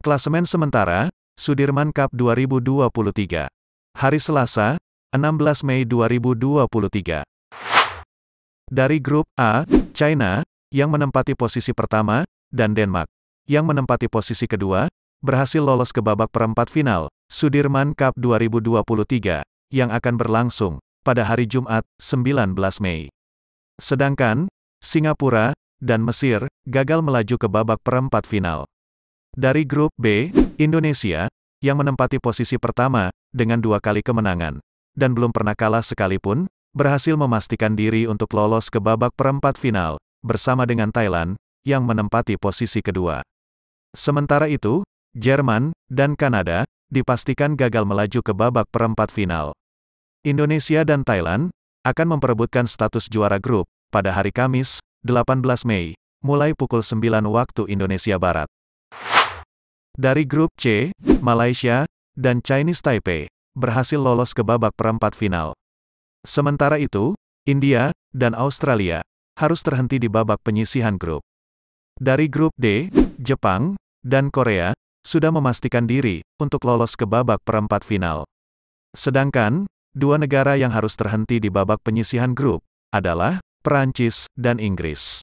Klasemen sementara, Sudirman Cup 2023. Hari Selasa, 16 Mei 2023. Dari grup A, China, yang menempati posisi pertama, dan Denmark, yang menempati posisi kedua, berhasil lolos ke babak perempat final, Sudirman Cup 2023, yang akan berlangsung pada hari Jumat, 19 Mei. Sedangkan, Singapura, dan Mesir, gagal melaju ke babak perempat final. Dari grup B, Indonesia, yang menempati posisi pertama, dengan dua kali kemenangan, dan belum pernah kalah sekalipun, berhasil memastikan diri untuk lolos ke babak perempat final, bersama dengan Thailand, yang menempati posisi kedua. Sementara itu, Jerman, dan Kanada, dipastikan gagal melaju ke babak perempat final. Indonesia dan Thailand, akan memperebutkan status juara grup, pada hari Kamis, 18 Mei, mulai pukul 9 waktu Indonesia Barat. Dari grup C, Malaysia, dan Chinese Taipei, berhasil lolos ke babak perempat final. Sementara itu, India, dan Australia, harus terhenti di babak penyisihan grup. Dari grup D, Jepang, dan Korea, sudah memastikan diri untuk lolos ke babak perempat final. Sedangkan, dua negara yang harus terhenti di babak penyisihan grup adalah Perancis dan Inggris.